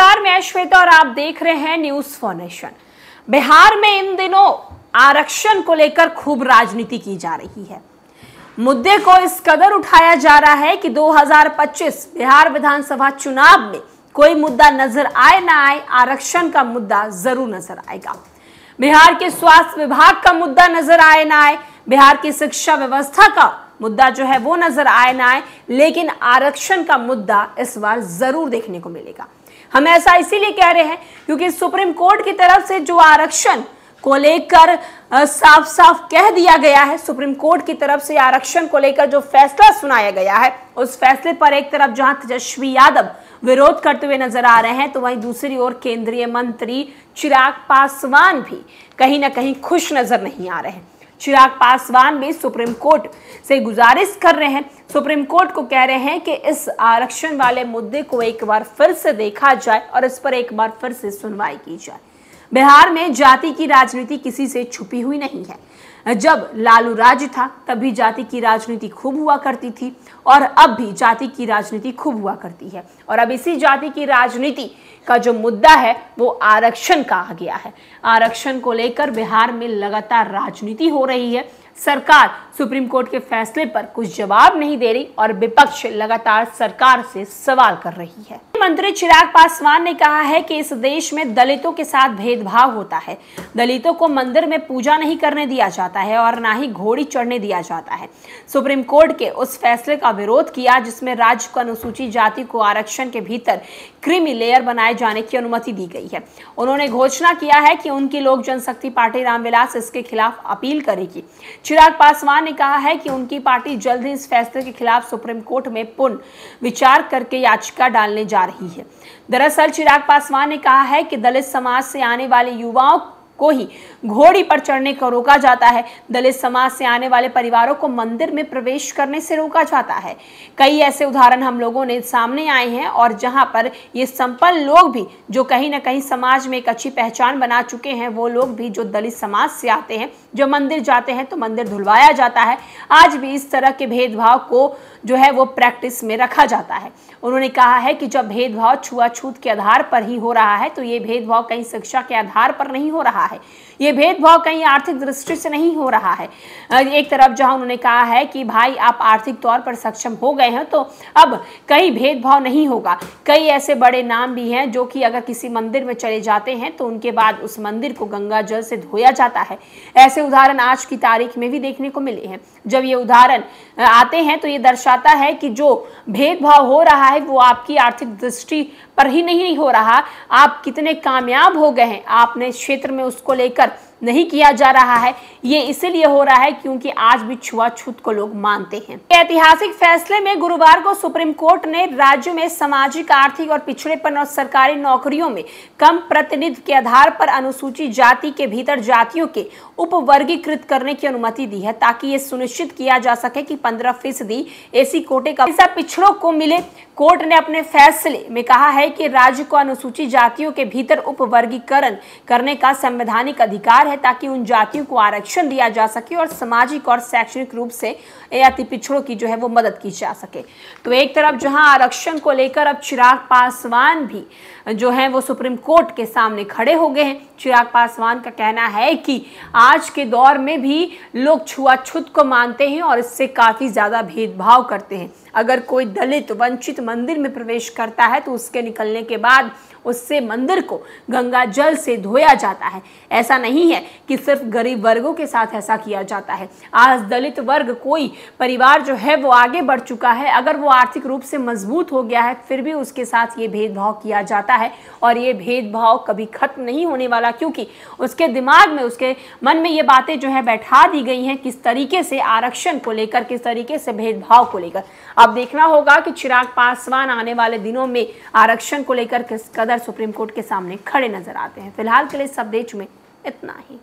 नमस्कार मैं श्वेता और आप देख रहे हैं न्यूज फॉर्नेशन बिहार में इन दिनों आरक्षण को लेकर खूब राजनीति की जा रही है मुद्दे को इस कदर उठाया जा रहा है कि 2025 बिहार विधानसभा चुनाव में कोई मुद्दा नजर आए ना आए आरक्षण का मुद्दा जरूर नजर आएगा बिहार के स्वास्थ्य विभाग का मुद्दा नजर आए ना आए बिहार की शिक्षा व्यवस्था का मुद्दा जो है वो नजर आए ना आए लेकिन आरक्षण का मुद्दा इस बार जरूर देखने को मिलेगा हम ऐसा इसीलिए कह रहे हैं क्योंकि सुप्रीम कोर्ट की तरफ से जो आरक्षण को लेकर साफ साफ कह दिया गया है सुप्रीम कोर्ट की तरफ से आरक्षण को लेकर जो फैसला सुनाया गया है उस फैसले पर एक तरफ जहां तेजस्वी यादव विरोध करते हुए नजर आ रहे हैं तो वहीं दूसरी ओर केंद्रीय मंत्री चिराग पासवान भी कहीं ना कहीं खुश नजर नहीं आ रहे हैं चिराग पासवान भी सुप्रीम कोर्ट से गुजारिश कर रहे हैं सुप्रीम कोर्ट को कह रहे हैं कि इस आरक्षण वाले मुद्दे को एक बार फिर से देखा जाए और इस पर एक बार फिर से सुनवाई की जाए बिहार में जाति की राजनीति किसी से छुपी हुई नहीं है जब लालू राज्य था तब भी जाति की राजनीति खूब हुआ करती थी और अब भी जाति की राजनीति खूब हुआ करती है और अब इसी जाति की राजनीति का जो मुद्दा है वो आरक्षण का आ गया है आरक्षण को लेकर बिहार में लगातार राजनीति हो रही है सरकार सुप्रीम कोर्ट के फैसले पर कुछ जवाब नहीं दे रही और विपक्ष लगातार सरकार से सवाल कर रही है मंत्री चिराग पासवान ने कहा है कि इस देश में दलितों के साथ भेदभाव होता है दलितों को मंदिर में पूजा नहीं करने दिया जाता है और ना ही घोड़ी चढ़ने दिया जाता है सुप्रीम कोर्ट के उस फैसले का विरोध किया जिसमें राज्य को अनुसूचित जाति को आरक्षण के भीतर क्रिमी लेयर बनाए जाने की अनुमति दी गई है उन्होंने घोषणा किया है कि उनकी लोक जनशक्ति पार्टी रामविलास इसके खिलाफ अपील करेगी चिराग पासवान ने कहा है कि उनकी पार्टी जल्द ही इस फैसले के खिलाफ सुप्रीम कोर्ट में पुनः विचार करके याचिका डालने जा रही है दरअसल चिराग पासवान ने कहा है कि दलित समाज से आने वाले युवाओं को ही घोड़ी पर चढ़ने को रोका जाता है दलित समाज से आने वाले परिवारों को मंदिर में प्रवेश करने से रोका जाता है कई ऐसे उदाहरण हम लोगों ने सामने आए हैं और जहां पर ये संपन्न लोग भी जो कहीं ना कहीं समाज में एक अच्छी पहचान बना चुके हैं वो लोग भी जो दलित समाज से आते हैं जो मंदिर जाते हैं तो मंदिर धुलवाया जाता है आज भी इस तरह के भेदभाव को जो है वो प्रैक्टिस में रखा जाता है उन्होंने कहा है कि जब भेदभाव छुआछूत के आधार पर ही हो रहा है तो ये भेदभाव कहीं शिक्षा के आधार पर नहीं हो रहा रहा है ये भेदभाव कहीं आर्थिक दृष्टि से नहीं हो रहा है एक तरफ जहां उन्होंने कहा है कि भाई आप आर्थिक तौर पर सक्षम हो गए हैं तो अब कहीं भेदभाव नहीं होगा कई ऐसे बड़े नाम भी हैं जो कि अगर किसी मंदिर में चले जाते हैं तो उनके बाद उस मंदिर को गंगा जल से धोया जाता है ऐसे उदाहरण आज की तारीख में भी देखने को मिले हैं जब ये उदाहरण आते हैं तो ये दर्शाता है कि जो भेदभाव हो रहा है वो आपकी आर्थिक दृष्टि पर ही नहीं हो रहा आप कितने कामयाब हो गए हैं आपने क्षेत्र में उसको लेकर नहीं किया जा रहा है ये इसीलिए हो रहा है क्योंकि आज भी छुआछूत को लोग मानते हैं ऐतिहासिक फैसले में गुरुवार को सुप्रीम कोर्ट ने राज्य में सामाजिक आर्थिक और पिछड़ेपन और सरकारी नौकरियों में कम प्रतिनिधि के आधार पर अनुसूचित जाति के भीतर जातियों के वर्गीकृत करने की अनुमति दी है ताकि ये सुनिश्चित किया जा सके की पंद्रह फीसदी ऐसी कोटे का पैसा पिछड़ों को मिले कोर्ट ने अपने फैसले में कहा है की राज्य को अनुसूचित जातियों के भीतर उपवर्गीकरण करने का संवैधानिक अधिकार है ताकि उन जातियों को आरक्षण दिया जा सके और सामाजिक और शैक्षणिक रूप से अति पिछड़ों की जो है वो मदद की जा सके तो एक तरफ जहां आरक्षण को लेकर अब चिराग पासवान भी जो है वो सुप्रीम कोर्ट के सामने खड़े हो गए हैं चिराग पासवान का कहना है कि आज के दौर में भी लोग छुआछूत को मानते हैं और इससे काफ़ी ज़्यादा भेदभाव करते हैं अगर कोई दलित वंचित मंदिर में प्रवेश करता है तो उसके निकलने के बाद उससे मंदिर को गंगा जल से धोया जाता है ऐसा नहीं है कि सिर्फ गरीब वर्गों के साथ ऐसा किया जाता है आज दलित वर्ग कोई परिवार जो है वो आगे बढ़ चुका है अगर वो आर्थिक रूप से मजबूत हो गया है फिर भी उसके साथ ये भेदभाव किया जाता है और ये भेदभाव कभी खत्म नहीं होने वाला क्योंकि उसके दिमाग में उसके मन में ये बातें जो है बैठा दी गई हैं किस तरीके से आरक्षण को लेकर किस तरीके से भेदभाव को लेकर अब अब देखना होगा कि चिराग पासवान आने वाले दिनों में आरक्षण को लेकर किस कदर सुप्रीम कोर्ट के सामने खड़े नजर आते हैं फिलहाल के लिए इस अपडेट में इतना ही